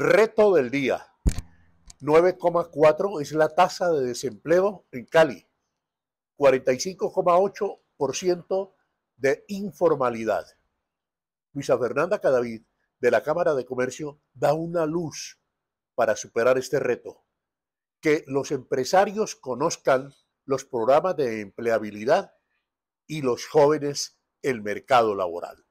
Reto del día. 9,4 es la tasa de desempleo en Cali. 45,8% de informalidad. Luisa Fernanda Cadavid, de la Cámara de Comercio, da una luz para superar este reto. Que los empresarios conozcan los programas de empleabilidad y los jóvenes el mercado laboral.